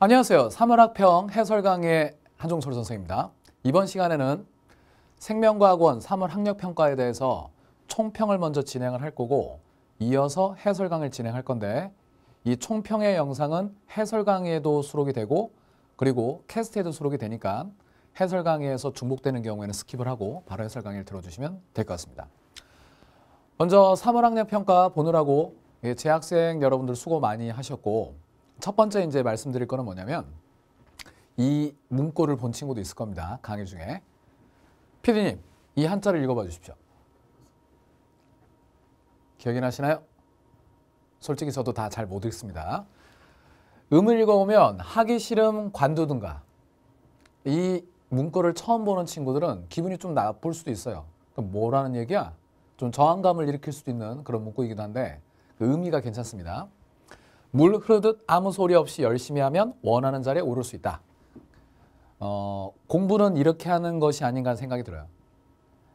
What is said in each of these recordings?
안녕하세요. 사물학평 해설강의 한종철 선생입니다. 이번 시간에는 생명과학원 사물학력평가에 대해서 총평을 먼저 진행을 할 거고 이어서 해설 강의를 진행할 건데 이 총평의 영상은 해설 강의에도 수록이 되고 그리고 캐스트에도 수록이 되니까 해설 강의에서 중복되는 경우에는 스킵을 하고 바로 해설 강의를 들어주시면 될 것 같습니다. 먼저 3월 학년 평가 보느라고 예, 재학생 여러분들 수고 많이 하셨고 첫 번째 이제 말씀드릴 거는 뭐냐면 이문구를본 친구도 있을 겁니다. 강의 중에. 피디님, 이 한자를 읽어봐 주십시오. 기억이 나시나요? 솔직히 저도 다 잘 못 읽습니다. 음을 읽어보면 하기 싫음 관두든가 이 문구를 처음 보는 친구들은 기분이 좀 나쁠 수도 있어요. 그럼 뭐라는 얘기야? 좀 저항감을 일으킬 수도 있는 그런 문구이기도 한데 그 의미가 괜찮습니다. 물 흐르듯 아무 소리 없이 열심히 하면 원하는 자리에 오를 수 있다. 어, 공부는 이렇게 하는 것이 아닌가 생각이 들어요.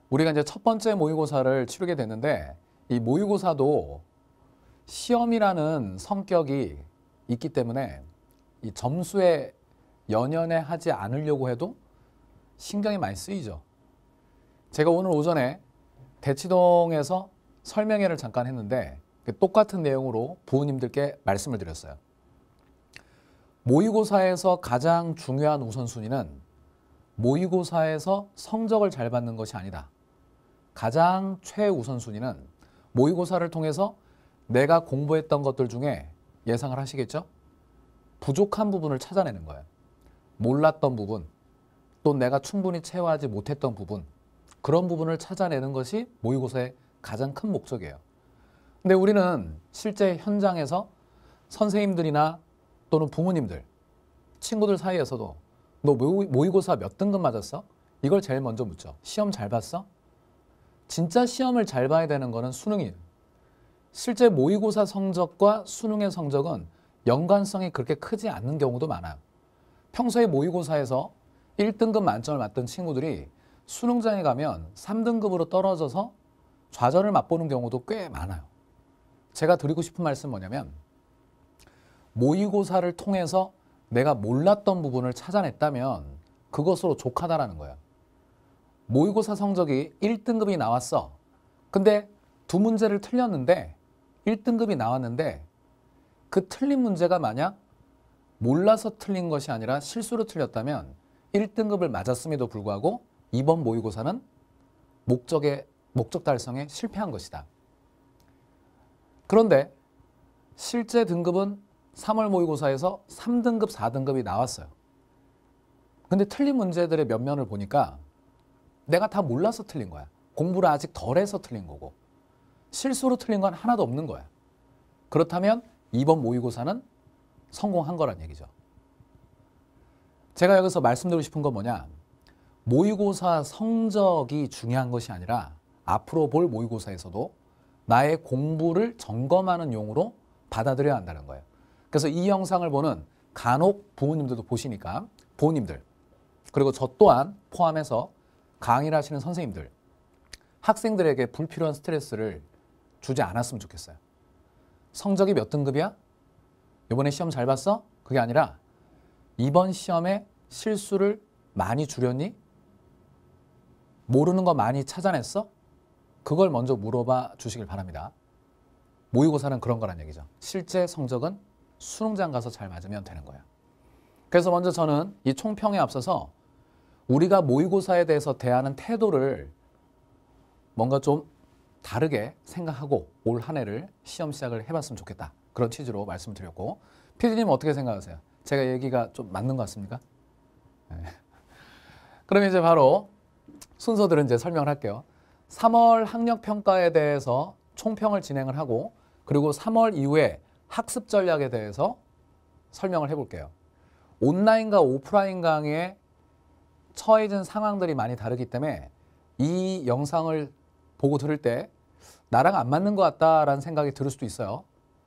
우리가 이제 첫 번째 모의고사를 치르게 됐는데 이 모의고사도 시험이라는 성격이 있기 때문에 이 점수에 연연해 하지 않으려고 해도 신경이 많이 쓰이죠. 제가 오늘 오전에 대치동에서 설명회를 잠깐 했는데 그 똑같은 내용으로 부모님들께 말씀을 드렸어요. 모의고사에서 가장 중요한 우선순위는 모의고사에서 성적을 잘 받는 것이 아니다. 가장 최우선순위는 모의고사를 통해서 내가 공부했던 것들 중에 예상을 하시겠죠? 부족한 부분을 찾아내는 거예요. 몰랐던 부분, 또 내가 충분히 채워하지 못했던 부분, 그런 부분을 찾아내는 것이 모의고사의 가장 큰 목적이에요. 근데 우리는 실제 현장에서 선생님들이나 또는 부모님들, 친구들 사이에서도 너 모의고사 몇 등급 맞았어? 이걸 제일 먼저 묻죠. 시험 잘 봤어? 진짜 시험을 잘 봐야 되는 거는 수능이에요. 실제 모의고사 성적과 수능의 성적은 연관성이 그렇게 크지 않는 경우도 많아요. 평소에 모의고사에서 1등급 만점을 맞던 친구들이 수능장에 가면 3등급으로 떨어져서 좌절을 맛보는 경우도 꽤 많아요. 제가 드리고 싶은 말씀은 뭐냐면 모의고사를 통해서 내가 몰랐던 부분을 찾아냈다면 그것으로 족하다라는 거야. 모의고사 성적이 1등급이 나왔어. 근데 두 문제를 틀렸는데 1등급이 나왔는데 그 틀린 문제가 만약 몰라서 틀린 것이 아니라 실수로 틀렸다면 1등급을 맞았음에도 불구하고 이번 모의고사는 목적의 목적 달성에 실패한 것이다. 그런데 실제 등급은 3월 모의고사에서 3등급, 4등급이 나왔어요. 근데 틀린 문제들의 몇 면을 보니까 내가 다 몰라서 틀린 거야. 공부를 아직 덜 해서 틀린 거고 실수로 틀린 건 하나도 없는 거야. 그렇다면 이번 모의고사는 성공한 거란 얘기죠. 제가 여기서 말씀드리고 싶은 건 뭐냐. 모의고사 성적이 중요한 것이 아니라 앞으로 볼 모의고사에서도 나의 공부를 점검하는 용으로 받아들여야 한다는 거예요. 그래서 이 영상을 보는 간혹 부모님들도 보시니까 부모님들 그리고 저 또한 포함해서 강의를 하시는 선생님들 학생들에게 불필요한 스트레스를 주지 않았으면 좋겠어요. 성적이 몇 등급이야? 이번에 시험 잘 봤어? 그게 아니라 이번 시험에 실수를 많이 줄였니? 모르는 거 많이 찾아냈어? 그걸 먼저 물어봐 주시길 바랍니다. 모의고사는 그런 거란 얘기죠. 실제 성적은 수능장 가서 잘 맞으면 되는 거예요. 그래서 먼저 저는 이 총평에 앞서서 우리가 모의고사에 대해서 대하는 태도를 뭔가 좀 다르게 생각하고 올 한 해를 시험 시작을 해봤으면 좋겠다. 그런 취지로 말씀을 드렸고 피디님 어떻게 생각하세요? 제가 얘기가 좀 맞는 것 같습니까? 네. 그럼 이제 바로 순서들은 이제 설명을 할게요. 3월 학력 평가에 대해서 총평을 진행을 하고 그리고 3월 이후에 학습 전략에 대해서 설명을 해볼게요. 온라인과 오프라인 강의에 처해진 상황들이 많이 다르기 때문에 이 영상을 보고 들을 때 나랑 안 맞는 것 같다라는 생각이 들을 수도 있어요.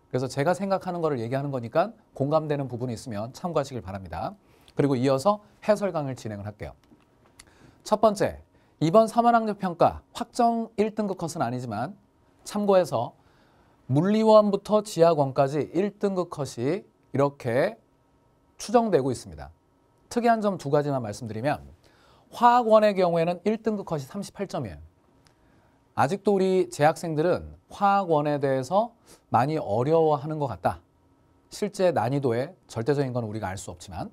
그래서 제가 생각하는 것을 얘기하는 거니까 공감되는 부분이 있으면 참고하시길 바랍니다. 그리고 이어서 해설 강의를 진행을 할게요. 첫 번째, 이번 3학년 평가 확정 1등급 컷은 아니지만 참고해서 물리원부터 지학원까지 1등급 컷이 이렇게 추정되고 있습니다. 특이한 점 두 가지만 말씀드리면 화학원의 경우에는 1등급 컷이 38점이에요. 아직도 우리 재학생들은 화학원에 대해서 많이 어려워하는 것 같다. 실제 난이도의 절대적인 건 우리가 알 수 없지만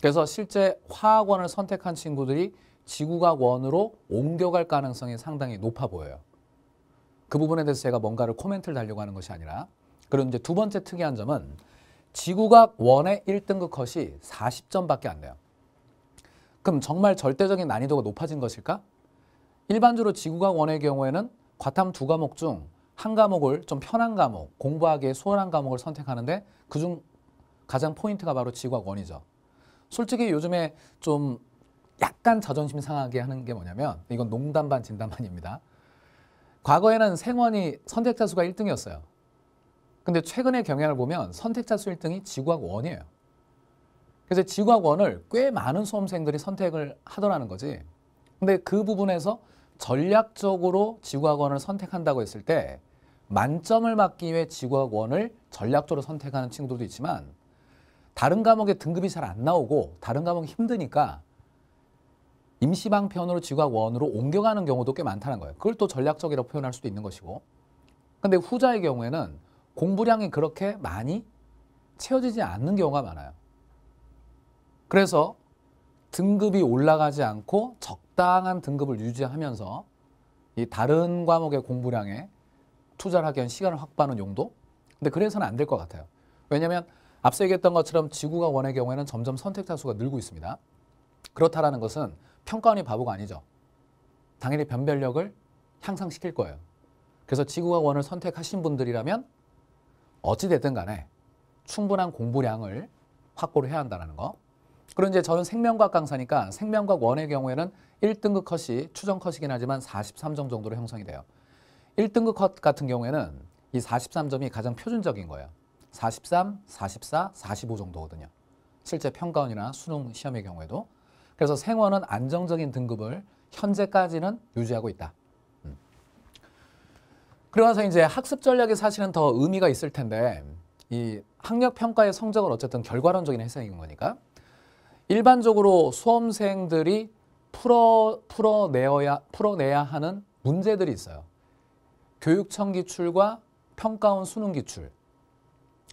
그래서 실제 화학원을 선택한 친구들이 지구가 원으로 옮겨갈 가능성이 상당히 높아 보여요. 그 부분에 대해서 제가 뭔가를 코멘트를 달려고 하는 것이 아니라 그리고 이제 두 번째 특이한 점은 지구각 원의 1등급 컷이 40점밖에 안 돼요. 그럼 정말 절대적인 난이도가 높아진 것일까? 일반적으로 지구각 원의 경우에는 과탐 두 과목 중 한 과목을 좀 편한 과목, 공부하기에 수월한 과목을 선택하는데 그 중 가장 포인트가 바로 지구학 원이죠. 솔직히 요즘에 좀 약간 자존심 상하게 하는 게 뭐냐면 이건 농담 반 진담 반입니다. 과거에는 생원이 선택자 수가 1등이었어요. 근데 최근의 경향을 보면 선택자 수 1등이 지구학 원이에요. 그래서 지구학 원을 꽤 많은 수험생들이 선택을 하더라는 거지. 근데 그 부분에서 전략적으로 지구학 원을 선택한다고 했을 때 만점을 맞기 위해 지구학 원을 전략적으로 선택하는 친구들도 있지만 다른 과목에 등급이 잘 안 나오고 다른 과목이 힘드니까 임시방편으로 지각원으로 옮겨가는 경우도 꽤 많다는 거예요. 그걸 또 전략적이라고 표현할 수도 있는 것이고. 근데 후자의 경우에는 공부량이 그렇게 많이 채워지지 않는 경우가 많아요. 그래서 등급이 올라가지 않고 적당한 등급을 유지하면서 이 다른 과목의 공부량에 투자를 하기 위한 시간을 확보하는 용도? 근데 그래서는 안 될 것 같아요. 왜냐하면 앞서 얘기했던 것처럼 지구가 원의 경우에는 점점 선택자 수가 늘고 있습니다. 그렇다라는 것은 평가원이 바보가 아니죠. 당연히 변별력을 향상시킬 거예요. 그래서 지구와 원을 선택하신 분들이라면 어찌됐든 간에 충분한 공부량을 확보를 해야 한다는 거. 그리고 이제 저는 생명과학 강사니까 생명과학 원의 경우에는 1등급 컷이 추정 컷이긴 하지만 43점 정도로 형성이 돼요. 1등급 컷 같은 경우에는 이 43점이 가장 표준적인 거예요. 43, 44, 45 정도거든요. 실제 평가원이나 수능 시험의 경우에도 그래서 생원은 안정적인 등급을 현재까지는 유지하고 있다. 음. 그러면서 이제 학습 전략이 사실은 더 의미가 있을 텐데 이 학력 평가의 성적은 어쨌든 결과론적인 해석인 거니까 일반적으로 수험생들이 풀어 풀어내어야 풀어내야 하는 문제들이 있어요. 교육청 기출과 평가원 수능 기출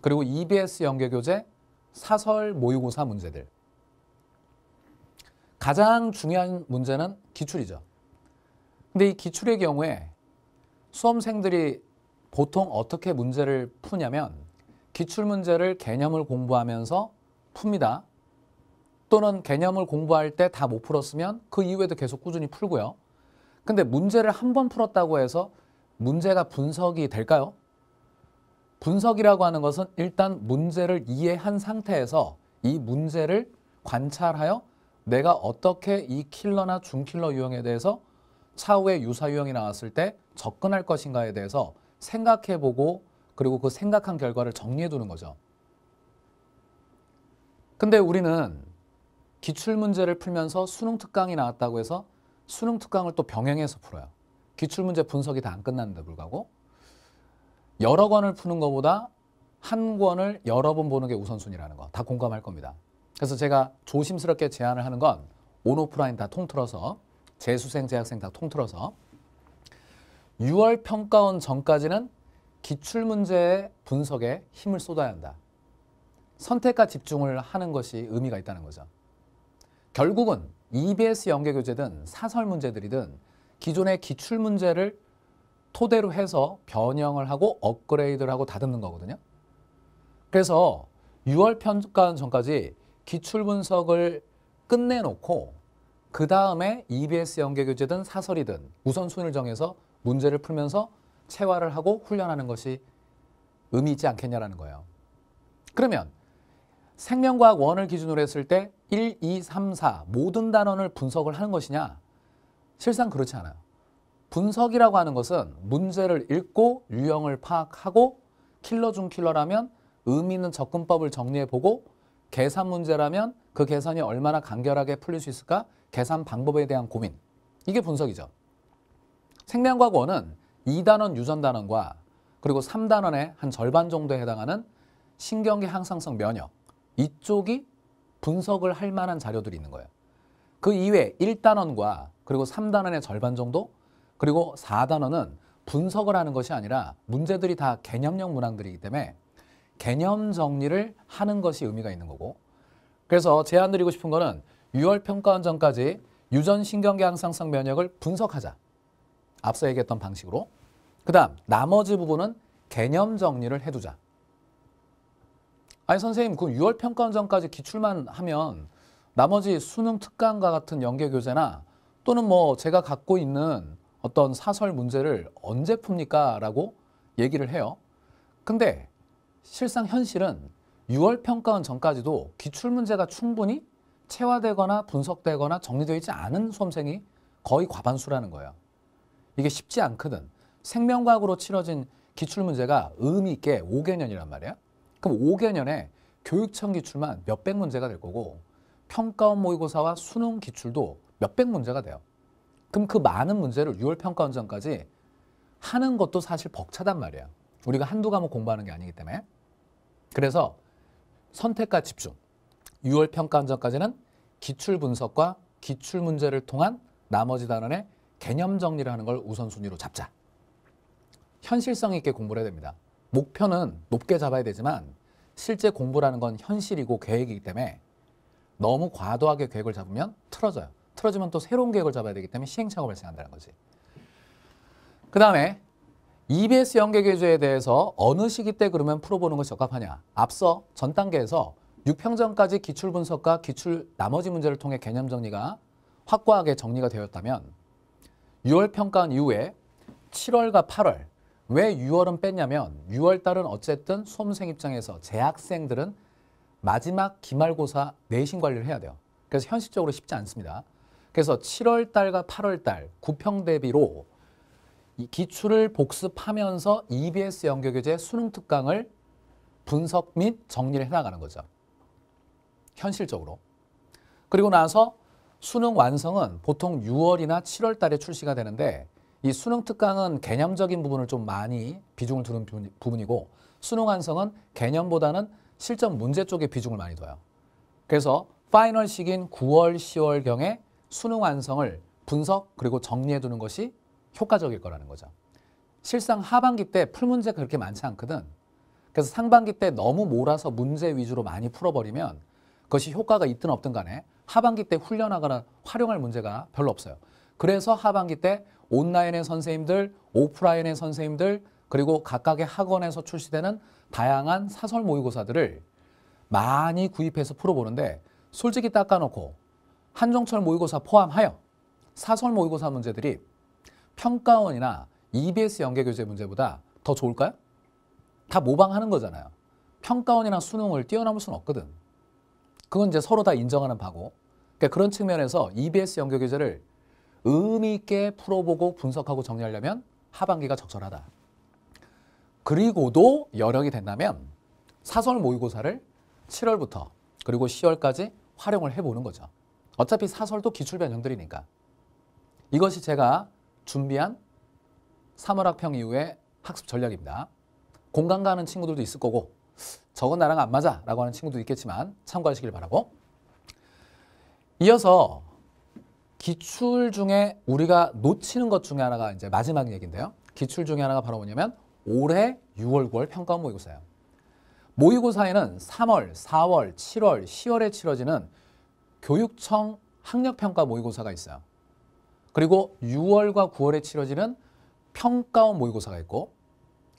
그리고 EBS 연계 교재 사설 모의고사 문제들 가장 중요한 문제는 기출이죠. 근데 이 기출의 경우에 수험생들이 보통 어떻게 문제를 푸냐면 기출 문제를 개념을 공부하면서 풉니다. 또는 개념을 공부할 때 다 못 풀었으면 그 이후에도 계속 꾸준히 풀고요. 근데 문제를 한 번 풀었다고 해서 문제가 분석이 될까요? 분석이라고 하는 것은 일단 문제를 이해한 상태에서 이 문제를 관찰하여 내가 어떻게 이 킬러나 중킬러 유형에 대해서 차후에 유사 유형이 나왔을 때 접근할 것인가에 대해서 생각해보고 그리고 그 생각한 결과를 정리해두는 거죠. 근데 우리는 기출문제를 풀면서 수능 특강이 나왔다고 해서 수능 특강을 또 병행해서 풀어요. 기출문제 분석이 다 안 끝났는데 불구하고 여러 권을 푸는 것보다 한 권을 여러 번 보는 게 우선순위라는 거 다 공감할 겁니다. 그래서 제가 조심스럽게 제안을 하는 건 온오프라인 다 통틀어서 재수생, 재학생 다 통틀어서 6월 평가원 전까지는 기출문제의 분석에 힘을 쏟아야 한다. 선택과 집중을 하는 것이 의미가 있다는 거죠. 결국은 EBS 연계교재든 사설 문제들이든 기존의 기출문제를 토대로 해서 변형을 하고 업그레이드를 하고 다듬는 거거든요. 그래서 6월 평가원 전까지 기출 분석을 끝내놓고 그 다음에 EBS 연계 교재든 사설이든 우선순위를 정해서 문제를 풀면서 체화를 하고 훈련하는 것이 의미 있지 않겠냐라는 거예요. 그러면 생명과학 원을 기준으로 했을 때 1, 2, 3, 4 모든 단원을 분석을 하는 것이냐? 실상 그렇지 않아요. 분석이라고 하는 것은 문제를 읽고 유형을 파악하고 킬러 중 킬러라면 의미 있는 접근법을 정리해보고 계산 문제라면 그 계산이 얼마나 간결하게 풀릴 수 있을까? 계산 방법에 대한 고민. 이게 분석이죠. 생명과학원은 2단원 유전단원과 그리고 3단원의 한 절반 정도에 해당하는 신경계 항상성 면역 이쪽이 분석을 할 만한 자료들이 있는 거예요. 그 이외 에 1단원과 그리고 3단원의 절반 정도 그리고 4단원은 분석을 하는 것이 아니라 문제들이 다 개념형 문항들이기 때문에 개념 정리를 하는 것이 의미가 있는 거고 그래서 제안 드리고 싶은 거는 6월 평가원 전까지 유전신경계 항상성 면역을 분석하자. 앞서 얘기했던 방식으로. 그 다음 나머지 부분은 개념 정리를 해두자. 아니 선생님 그 6월 평가원 전까지 기출만 하면 나머지 수능 특강과 같은 연계 교재나 또는 뭐 제가 갖고 있는 어떤 사설 문제를 언제 풉니까? 라고 얘기를 해요. 근데 실상 현실은 6월 평가원 전까지도 기출문제가 충분히 체화되거나 분석되거나 정리되어 있지 않은 수험생이 거의 과반수라는 거예요. 이게 쉽지 않거든. 생명과학으로 치러진 기출문제가 의미 있게 5개년이란 말이야. 그럼 5개년에 교육청 기출만 몇백 문제가 될 거고 평가원 모의고사와 수능 기출도 몇백 문제가 돼요. 그럼 그 많은 문제를 6월 평가원 전까지 하는 것도 사실 벅차단 말이야. 우리가 한두 과목 공부하는 게 아니기 때문에. 그래서 선택과 집중. 6월 평가원전까지는 기출 분석과 기출 문제를 통한 나머지 단원의 개념 정리를 하는 걸 우선순위로 잡자. 현실성 있게 공부를 해야 됩니다. 목표는 높게 잡아야 되지만 실제 공부라는 건 현실이고 계획이기 때문에 너무 과도하게 계획을 잡으면 틀어져요. 틀어지면 또 새로운 계획을 잡아야 되기 때문에 시행착오 가 발생한다는 거지. 그 다음에 EBS 연계 규제에 대해서 어느 시기 때 그러면 풀어보는 것이 적합하냐. 앞서 전 단계에서 6평전까지 기출 분석과 기출 나머지 문제를 통해 개념 정리가 확고하게 정리가 되었다면 6월 평가한 이후에 7월과 8월 왜 6월은 뺐냐면 6월 달은 어쨌든 수험생 입장에서 재학생들은 마지막 기말고사 내신 관리를 해야 돼요. 그래서 현실적으로 쉽지 않습니다. 그래서 7월 달과 8월 달 9평 대비로 기출을 복습하면서 EBS 연계교재 수능 특강을 분석 및 정리를 해나가는 거죠. 현실적으로. 그리고 나서 수능 완성은 보통 6월이나 7월 달에 출시가 되는데 이 수능 특강은 개념적인 부분을 좀 많이 비중을 두는 부분이고 수능 완성은 개념보다는 실전 문제 쪽에 비중을 많이 둬요. 그래서 파이널시기인 9월, 10월경에 수능 완성을 분석 그리고 정리해두는 것이 효과적일 거라는 거죠. 실상 하반기 때 풀문제 그렇게 많지 않거든. 그래서 상반기 때 너무 몰아서 문제 위주로 많이 풀어버리면 그것이 효과가 있든 없든 간에 하반기 때 훈련하거나 활용할 문제가 별로 없어요. 그래서 하반기 때 온라인의 선생님들, 오프라인의 선생님들, 그리고 각각의 학원에서 출시되는 다양한 사설 모의고사들을 많이 구입해서 풀어보는데 솔직히 닦아놓고 한정철 모의고사 포함하여 사설 모의고사 문제들이 평가원이나 EBS 연계교재 문제보다 더 좋을까요? 다 모방하는 거잖아요. 평가원이나 수능을 뛰어넘을 수는 없거든. 그건 이제 서로 다 인정하는 바고. 그러니까 그런 측면에서 EBS 연계교재를 의미 있게 풀어보고 분석하고 정리하려면 하반기가 적절하다. 그리고도 여력이 된다면 사설 모의고사를 7월부터 그리고 10월까지 활용을 해보는 거죠. 어차피 사설도 기출 변형들이니까. 이것이 제가 준비한 3월 학평 이후의 학습 전략입니다. 공감 가는 친구들도 있을 거고 저건 나랑 안 맞아 라고 하는 친구도 있겠지만 참고하시길 바라고 이어서 기출 중에 우리가 놓치는 것 중에 하나가 이제 마지막 얘기인데요. 기출 중에 하나가 바로 뭐냐면 올해 6월, 9월 평가 모의고사예요. 모의고사에는 3월, 4월, 7월, 10월에 치러지는 교육청 학력평가 모의고사가 있어요. 그리고 6월과 9월에 치러지는 평가원 모의고사가 있고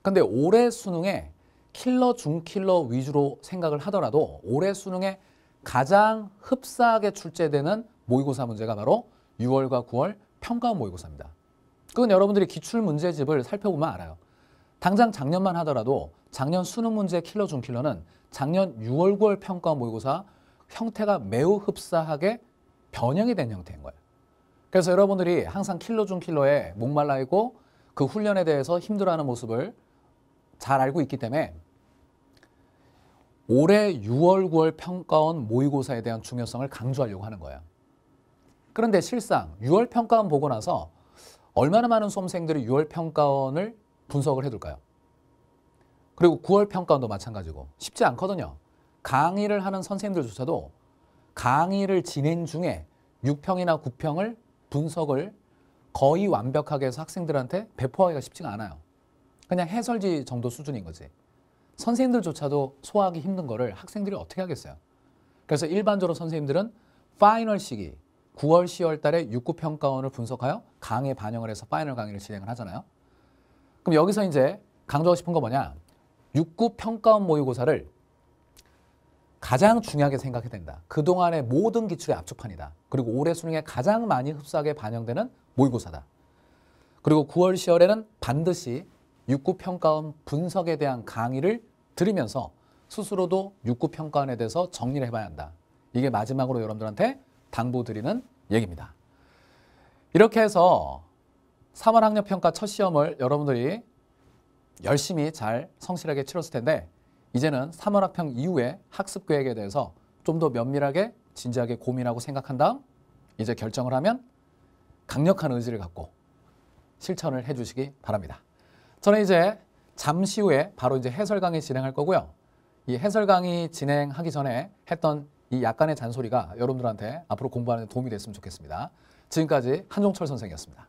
근데 올해 수능에 킬러 중킬러 위주로 생각을 하더라도 올해 수능에 가장 흡사하게 출제되는 모의고사 문제가 바로 6월과 9월 평가원 모의고사입니다. 그건 여러분들이 기출문제집을 살펴보면 알아요. 당장 작년만 하더라도 작년 수능 문제 킬러 중킬러는 작년 6월 9월 평가원 모의고사 형태가 매우 흡사하게 변형이 된 형태인 거예요. 그래서 여러분들이 항상 킬러 중 킬러에 목말라 있고 그 훈련에 대해서 힘들어하는 모습을 잘 알고 있기 때문에 올해 6월, 9월 평가원 모의고사에 대한 중요성을 강조하려고 하는 거예요. 그런데 실상 6월 평가원 보고 나서 얼마나 많은 수험생들이 6월 평가원을 분석을 해둘까요? 그리고 9월 평가원도 마찬가지고 쉽지 않거든요. 강의를 하는 선생님들조차도 강의를 진행 중에 6평이나 9평을 분석을 거의 완벽하게 해서 학생들한테 배포하기가 쉽지가 않아요. 그냥 해설지 정도 수준인 거지. 선생님들조차도 소화하기 힘든 거를 학생들이 어떻게 하겠어요? 그래서 일반적으로 선생님들은 파이널 시기 9월, 10월 달에 6구평가원을 분석하여 강의 반영을 해서 파이널 강의를 진행을 하잖아요. 그럼 여기서 이제 강조하고 싶은 건 뭐냐? 6구평가원 모의고사를 가장 중요하게 생각해야 된다. 그동안의 모든 기출의 압축판이다. 그리고 올해 수능에 가장 많이 흡수하게 반영되는 모의고사다. 그리고 9월 10월에는 반드시 육구평가원 분석에 대한 강의를 들으면서 스스로도 육구평가원에 대해서 정리를 해봐야 한다. 이게 마지막으로 여러분들한테 당부드리는 얘기입니다. 이렇게 해서 3월 학력평가 첫 시험을 여러분들이 열심히 잘 성실하게 치렀을 텐데 이제는 3월 학평 이후에 학습 계획에 대해서 좀 더 면밀하게 진지하게 고민하고 생각한 다음 이제 결정을 하면 강력한 의지를 갖고 실천을 해주시기 바랍니다. 저는 이제 잠시 후에 바로 이제 해설 강의 진행할 거고요. 이 해설 강의 진행하기 전에 했던 이 약간의 잔소리가 여러분들한테 앞으로 공부하는 데 도움이 됐으면 좋겠습니다. 지금까지 한종철 선생이었습니다.